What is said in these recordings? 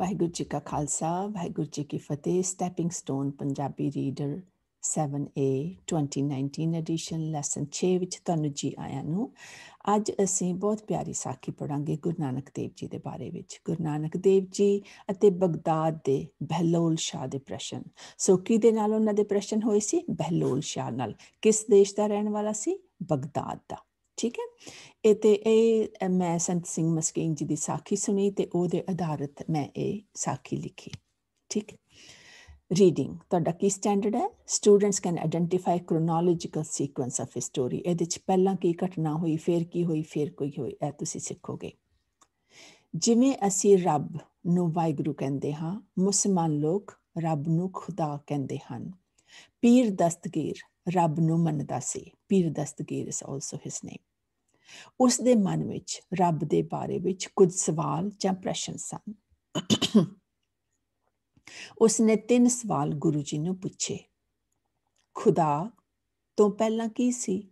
ਵਾਹਿਗੁਰੂ ਜੀ ਕਾ ਖਾਲਸਾ ਵਾਹਿਗੁਰੂ ਜੀ ਕੀ ਫਤਿਹ stepping stone Punjabi reader 7A 2019 edition lesson 6 ਵਿੱਚ ਤੁਹਾਨੂੰ ਜੀ ਆਇਆਂ ਨੂੰ ਅੱਜ ਅਸੀਂ ਬਹੁਤ ਪਿਆਰੀ ਸਾਖੀ ਪੜਾਂਗੇ ਗੁਰੂ ਨਾਨਕ ਦੇਵ ਜੀ ਦੇ ਬਾਰੇ ਵਿੱਚ ਗੁਰੂ ਨਾਨਕ ਦੇਵ ਜੀ ਅਤੇ ਬਗਦਾਦ ਦੇ ਬਹਿਲੋਲ ਸ਼ਾਹ ਦੇ ਪ੍ਰਸ਼ਨ ਸੋ ਕੀ ਦੇ ਨਾਲ ਉਹਨਾਂ ਦੇ ਪ੍ਰਸ਼ਨ ਹੋਏ ਸੀ ਬਹਿਲੋਲ ਸ਼ਾਹ ਨਾਲ ਕਿਸ ਦੇਸ਼ ਦਾ ਰਹਿਣ ਵਾਲਾ ਸੀ ਬਗਦਾਦ ਦਾ ਠੀਕ ਹੈ ਇਹ ਤੇ ਇਹ ਮੈਂ ਸੰਤ ਸਿੰਘ ਮਸਕੀਨ ਜੀ ਦੀ ਸਾਖੀ ਸੁਣੀ ਤੇ ਉਹਦੇ ਆਧਾਰਿਤ ਮੈਂ ਇਹ ਸਾਖੀ ਲਿਖੀ ਠੀਕ ਰੀਡਿੰਗ ਤੁਹਾਡਾ ਕੀ ਸਟੈਂਡਰਡ ਹੈ students can identify chronological sequence of story ਇਹਦੇ ਚ ਪਹਿਲਾਂ ਕੀ ਘਟਨਾ ਹੋਈ ਫਿਰ ਕੀ ਹੋਈ ਫਿਰ ਕੋਈ ਹੋਈ ਇਹ ਤੁਸੀਂ ਸਿੱਖੋਗੇ ਜਿਵੇਂ ਅਸੀਂ ਰੱਬ ਨੂੰ ਵਾਹਿਗੁਰੂ ਕਹਿੰਦੇ ਹਾਂ ਮੁਸਲਮਾਨ ਲੋਕ ਰੱਬ ਨੂੰ ਖੁਦਾ ਕਹਿੰਦੇ ਹਨ ਪੀਰ ਦਸਤਗੀਰ ਰੱਬ ਨੂੰ ਮੰਨਦਾ ਸੀ ਪੀਰ ਦਸਤਗੀਰ ਇਸ ਆਲਸੋ ਹਿਸ ਨੇਮ ਉਸ ਦੇ ਮਨ ਵਿੱਚ ਰੱਬ ਦੇ ਬਾਰੇ ਵਿੱਚ ਕੁਝ ਸਵਾਲ ਜਾਂ ਪ੍ਰਸ਼ਨ ਸਨ ਉਸ ਨੇ ਤਿੰਨ ਸਵਾਲ ਗੁਰੂ ਜੀ ਨੂੰ ਪੁੱਛੇ ਖੁਦਾ ਤੋਂ ਪਹਿਲਾਂ ਕੀ ਸੀ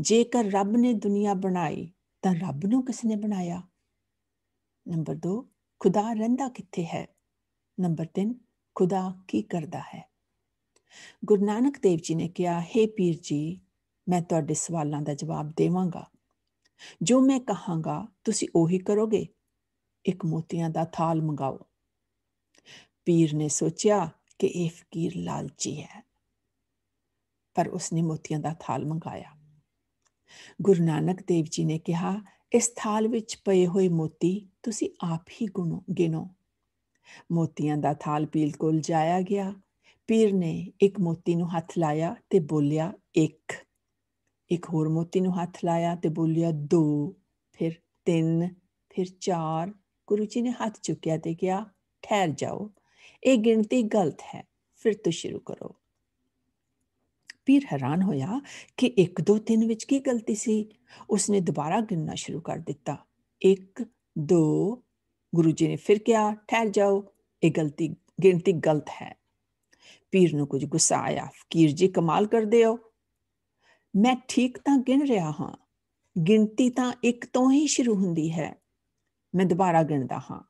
ਜੇਕਰ ਰੱਬ ਨੇ ਦੁਨੀਆ ਬਣਾਈ ਤਾਂ ਰੱਬ ਨੂੰ ਕਿਸ ਨੇ ਬਣਾਇਆ ਨੰਬਰ 2 ਖੁਦਾ ਰਹਿੰਦਾ ਕਿੱਥੇ ਹੈ ਨੰਬਰ 3 ਖੁਦਾ ਕੀ ਕਰਦਾ ਹੈ ਗੁਰੂ ਨਾਨਕ ਦੇਵ ਜੀ ਨੇ ਕਿਹਾ हे ਪੀਰ ਜੀ ਮੈਂ ਤੁਹਾਡੇ ਸਵਾਲਾਂ ਦਾ ਜਵਾਬ ਦੇਵਾਂਗਾ ਜੋ ਮੈਂ ਕਹਾਂਗਾ ਤੁਸੀਂ ਉਹੀ ਕਰੋਗੇ ਇੱਕ ਮੋਤੀਆਂ ਦਾ ਥਾਲ ਮੰਗਾਓ ਪੀਰ ਨੇ ਸੋਚਿਆ ਕਿ ਇਹ ਫਕੀਰ ਲਾਲਚੀ ਹੈ ਪਰ ਉਸਨੇ ਮੋਤੀਆਂ ਦਾ ਥਾਲ ਮੰਗਾਇਆ ਗੁਰੂ ਨਾਨਕ ਦੇਵ ਜੀ ਨੇ ਕਿਹਾ ਇਸ ਥਾਲ ਵਿੱਚ ਪਏ ਹੋਏ ਮੋਤੀ ਤੁਸੀਂ ਆਪ ਹੀ ਗੁਣੋ ਗਿਣੋ ਮੋਤੀਆਂ ਦਾ ਥਾਲ ਪੀਲ ਕੋਲ ਜਾਇਆ ਗਿਆ ਪੀਰ ਨੇ ਇੱਕ ਮੋਤੀ ਨੂੰ ਹੱਥ ਲਾਇਆ ਤੇ ਬੋਲਿਆ ਇੱਕ ਇੱਕ ਹੋਰ ਮੋਤੀ ਨੂੰ ਹੱਥ ਲਾਇਆ ਤੇ ਬੋਲਿਆ 2 ਫਿਰ 3 ਫਿਰ 4 ਗੁਰੂ ਜੀ ਨੇ ਹੱਥ ਚੁੱਕਿਆ ਤੇ ਕਿਹਾ ਠਹਿਰ ਜਾਓ ਇਹ ਗਿਣਤੀ ਗਲਤ ਹੈ ਫਿਰ ਤੋਂ ਸ਼ੁਰੂ ਕਰੋ ਪੀਰ ਹੈਰਾਨ ਹੋਇਆ ਕਿ 1 2 3 ਵਿੱਚ ਕੀ ਗਲਤੀ ਸੀ ਉਸਨੇ ਦੁਬਾਰਾ ਗਿਣਨਾ ਸ਼ੁਰੂ ਕਰ ਦਿੱਤਾ 1 2 ਗੁਰੂ ਜੀ ਨੇ ਫਿਰ ਕਿਹਾ ਠਹਿਰ ਜਾਓ ਇਹ ਗਲਤੀ ਗਿਣਤੀ ਗਲਤ ਹੈ ਪੀਰ ਨੂੰ ਕੁਝ ਗੁੱਸਾ ਆਇਆ ਫਕੀਰ ਜੀ ਕਮਾਲ ਕਰਦੇ ਹੋ ਮੈਂ ਠੀਕ ਤਾਂ ਗਿਣ ਰਿਹਾ ਹਾਂ ਗਿਣਤੀ ਤਾਂ ਇੱਕ ਤੋਂ ਹੀ ਸ਼ੁਰੂ ਹੁੰਦੀ ਹੈ ਮੈਂ ਦੁਬਾਰਾ ਗਿਣਦਾ ਹਾਂ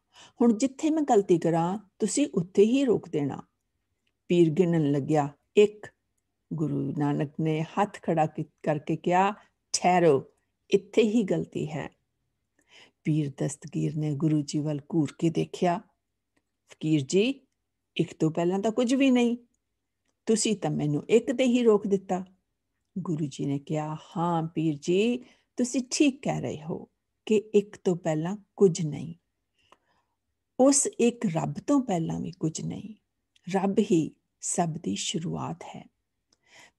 ਹੁਣ ਜਿੱਥੇ ਮੈਂ ਗਲਤੀ ਕਰਾਂ ਤੁਸੀਂ ਉੱਥੇ ਹੀ ਰੋਕ ਦੇਣਾ ਪੀਰ ਗਿਣਨ ਲੱਗਿਆ ਇੱਕ ਗੁਰੂ ਨਾਨਕ ਨੇ ਹੱਥ ਖੜਾ ਕਰਕੇ ਕਿਹਾ ਠਹਿਰੋ ਇੱਥੇ ਹੀ ਗਲਤੀ ਹੈ ਪੀਰ ਦਸਤਗੀਰ ਨੇ ਗੁਰੂ ਜੀ ਵੱਲ ਘੂਰ ਕੇ ਦੇਖਿਆ ਫਕੀਰ ਜੀ ਇੱਕ ਤੋਂ ਪਹਿਲਾਂ ਤਾਂ ਕੁਝ ਵੀ ਨਹੀਂ ਤੁਸੀਂ ਤਾਂ ਮੈਨੂੰ ਇੱਕ ਤੇ ਹੀ ਰੋਕ ਦਿੱਤਾ ਗੁਰੂ ਜੀ ਨੇ ਕਿਹਾ ਹਾਂ ਪੀਰ ਜੀ ਤੁਸੀਂ ਠੀਕ ਕਹਿ ਰਹੇ ਹੋ ਕਿ ਇੱਕ ਤੋਂ ਪਹਿਲਾਂ ਕੁਝ ਨਹੀਂ ਉਸ ਇੱਕ ਰੱਬ ਤੋਂ ਪਹਿਲਾਂ ਵੀ ਕੁਝ ਨਹੀਂ ਰੱਬ ਹੀ ਸਭ ਦੀ ਸ਼ੁਰੂਆਤ ਹੈ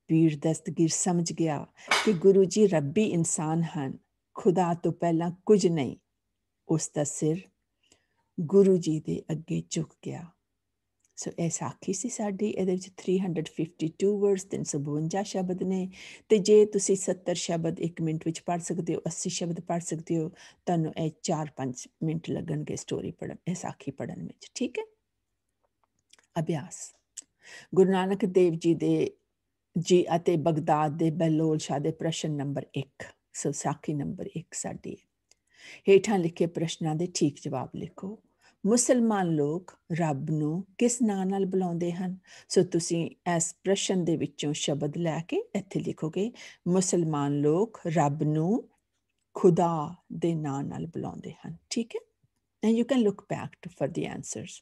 ਪੀਰ ਦਸਤਗੀਰ ਸਮਝ ਗਿਆ ਕਿ ਗੁਰੂ ਜੀ ਰੱਬੀ ਇਨਸਾਨ ਹਨ ਖੁਦਾ ਤੋਂ ਪਹਿਲਾਂ ਕੁਝ ਨਹੀਂ ਉਸ ਦਾ ਸਿਰ ਗੁਰੂ ਜੀ ਦੇ ਅੱਗੇ ਝੁਕ ਗਿਆ ਸੋ ਇਹ ਸਾਖੀ ਸੀ ਸਾਡੀ ਇਹਦੇ ਵਿੱਚ 352 ਵਰਡਸ 352 ਸ਼ਬਦ ਨੇ ਤੇ ਜੇ ਤੁਸੀਂ 70 ਸ਼ਬਦ 1 ਮਿੰਟ ਵਿੱਚ ਪੜ ਸਕਦੇ ਹੋ 80 ਸ਼ਬਦ ਪੜ ਸਕਦੇ ਹੋ ਤੁਹਾਨੂੰ ਇਹ 4-5 ਮਿੰਟ ਲੱਗਣਗੇ ਸਟੋਰੀ ਪੜਨ ਇਹ ਸਾਖੀ ਪੜਨ ਵਿੱਚ ਠੀਕ ਹੈ ਅਭਿਆਸ ਗੁਰੂ ਨਾਨਕ ਦੇਵ ਜੀ ਦੇ ਜੀ ਅਤੇ ਬਗਦਾਦ ਦੇ ਬਹਿਲੋਲ ਸ਼ਾਹ ਦੇ ਪ੍ਰਸ਼ਨ ਨੰਬਰ 1 ਸੋ ਸਾਖੀ ਨੰਬਰ 1 ਸਾਡੀ ਹੈ ਹੇਠਾਂ ਲਿਖੇ ਪ੍ਰਸ਼ਨਾਂ ਦੇ ਠੀਕ ਜਵਾਬ ਲਿਖੋ ਮੁਸਲਮਾਨ ਲੋਕ ਰੱਬ ਨੂੰ ਕਿਸ ਨਾਂ ਨਾਲ ਬੁਲਾਉਂਦੇ ਹਨ ਸੋ ਤੁਸੀਂ ਇਸ ਪ੍ਰਸ਼ਨ ਦੇ ਵਿੱਚੋਂ ਸ਼ਬਦ ਲੈ ਕੇ ਇੱਥੇ ਲਿਖੋਗੇ ਮੁਸਲਮਾਨ ਲੋਕ ਰੱਬ ਨੂੰ ਖੁਦਾ ਦੇ ਨਾਂ ਨਾਲ ਬੁਲਾਉਂਦੇ ਹਨ ਠੀਕ ਹੈ and you can look back to for the answers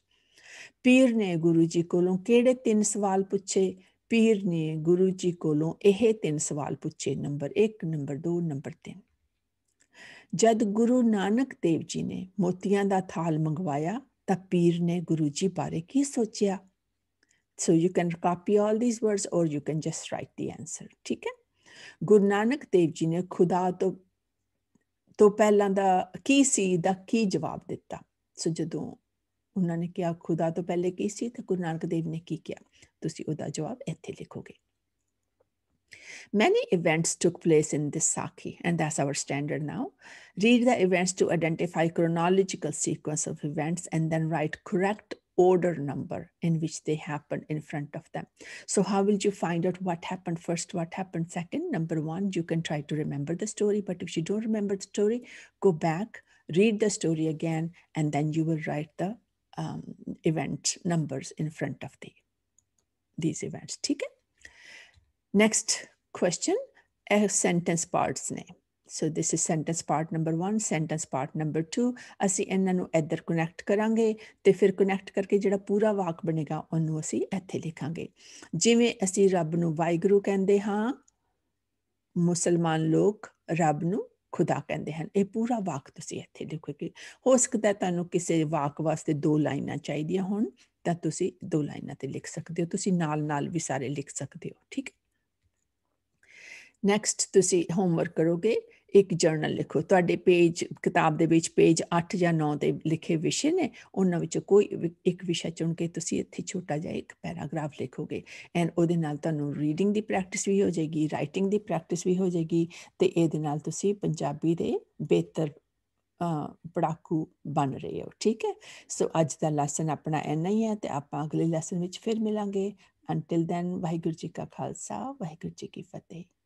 ਪੀਰ ਨੇ ਗੁਰੂ ਜੀ ਕੋਲੋਂ ਕਿਹੜੇ ਤਿੰਨ ਸਵਾਲ ਪੁੱਛੇ ਪੀਰ ਨੇ ਗੁਰੂ ਜੀ ਕੋਲੋਂ ਇਹ ਤਿੰਨ ਸਵਾਲ ਪੁੱਛੇ ਨੰਬਰ 1 ਨੰਬਰ 2 ਨੰਬਰ 3 ਜਦ ਗੁਰੂ ਨਾਨਕ ਦੇਵ ਜੀ ਨੇ ਮੋਤੀਆਂ ਦਾ ਥਾਲ ਮੰਗਵਾਇਆ ਤਾਂ ਪੀਰ ਨੇ ਗੁਰੂ ਜੀ ਬਾਰੇ ਕੀ ਸੋਚਿਆ so you can copy all this words or you can just write ði answer ਠੀਕ ਹੈ ਗੁਰੂ ਨਾਨਕ ਦੇਵ ਜੀ ਨੇ ਖੁਦਾ ਤੋਂ ਤੋਂ ਪਹਿਲਾਂ ਦਾ ਕੀ ਸੀ ਦਾ ਕੀ ਜਵਾਬ ਦਿੱਤਾ ਸੋ ਜਦੋਂ ਉਹਨਾਂ ਨੇ ਕਿਹਾ ਖੁਦਾ ਤੋਂ ਪਹਿਲੇ ਕੀ ਸੀ ਤਾਂ ਗੁਰੂ ਨਾਨਕ ਦੇਵ ਨੇ ਕੀ ਕਿਹਾ ਤੁਸੀਂ ਉਹਦਾ ਜਵਾਬ ਇੱਥੇ ਲਿਖੋਗੇ Many events took place in this Sakhi, and that's our standard now. Read the events to identify chronological sequence of events and then write correct order number in which they happen in front of them. So how will you find out what happened first, what happened second? Number one, you can try to remember the story, but if you don't remember the story, go back, read the story again, and then you will write the um, event numbers in front of the, these events. Take Next question, a sentence parts name. So this is sentence part number 1 sentence part number 2 ਅਸੀਂ ਇਹਨਾਂ ਨੂੰ ਇੱਧਰ connect ਕਰਾਂਗੇ ਤੇ ਫਿਰ connect ਕਰਕੇ ਜਿਹੜਾ ਪੂਰਾ ਵਾਕ ਬਣੇਗਾ ਉਹਨੂੰ ਅਸੀਂ ਇੱਥੇ ਲਿਖਾਂਗੇ ਜਿਵੇਂ ਅਸੀਂ ਰੱਬ ਨੂੰ ਵਾਹਿਗੁਰੂ ਕਹਿੰਦੇ ਹਾਂ ਮੁਸਲਮਾਨ ਲੋਕ ਰੱਬ ਨੂੰ ਖੁਦਾ ਕਹਿੰਦੇ ਹਨ ਇਹ ਪੂਰਾ ਵਾਕ ਤੁਸੀਂ ਇੱਥੇ ਲਿਖੋਗੇ ਹੋ ਸਕਦਾ ਤੁਹਾਨੂੰ ਕਿਸੇ ਵਾਕ ਵਾਸਤੇ ਦੋ ਲਾਈਨਾਂ ਚਾਹੀਦੀਆਂ ਹੋਣ ਤਾਂ ਤੁਸੀਂ ਦੋ ਲਾਈਨਾਂ ਤੇ ਲਿਖ ਸਕਦੇ ਹੋ ਤੁਸੀਂ ਨਾਲ ਨਾਲ ਵੀ ਸਾਰੇ ਲਿਖ ਸਕਦੇ ਹੋ ਠੀਕ ਹੈ ਨੈਕਸਟ ਤੁਸੀਂ ਹੋਮਵਰਕ ਕਰੋਗੇ ਇੱਕ ਜਰਨਲ ਲਿਖੋ ਤੁਹਾਡੇ ਪੇਜ ਕਿਤਾਬ ਦੇ ਵਿੱਚ ਪੇਜ 8 ਜਾਂ 9 ਤੇ ਲਿਖੇ ਵਿਸ਼ੇ ਨੇ ਉਹਨਾਂ ਵਿੱਚੋਂ ਕੋਈ ਇੱਕ ਵਿਸ਼ਾ ਚੁਣ ਕੇ ਤੁਸੀਂ ਇੱਥੇ ਛੋਟਾ ਜਿਹਾ ਇੱਕ ਪੈਰਾਗ੍ਰਾਫ ਲਿਖੋਗੇ ਐਂਡ ਉਹਦੇ ਨਾਲ ਤੁਹਾਨੂੰ ਰੀਡਿੰਗ ਦੀ ਪ੍ਰੈਕਟਿਸ ਵੀ ਹੋ ਜਾਏਗੀ ਰਾਈਟਿੰਗ ਦੀ ਪ੍ਰੈਕਟਿਸ ਵੀ ਹੋ ਜਾਏਗੀ ਤੇ ਇਹਦੇ ਨਾਲ ਤੁਸੀਂ ਪੰਜਾਬੀ ਦੇ ਬਿਹਤਰ ਪੜਾਕੂ ਬਣ ਰਹੇ ਹੋ ਠੀਕ ਹੈ ਸੋ ਅੱਜ ਦਾ ਲੈਸਨ ਆਪਣਾ ਇੰਨਾ ਹੀ ਹੈ ਤੇ ਆਪਾਂ ਅਗਲੇ ਲੈਸਨ ਵਿੱਚ ਫਿਰ ਮਿਲਾਂਗੇ ਅੰਟਿਲ ਦੈਨ ਵਾਹਿਗੁਰੂ ਜੀ ਕਾ ਖਾਲਸਾ ਵਾਹਿਗੁਰੂ ਜੀ ਕੀ ਫਤਿਹ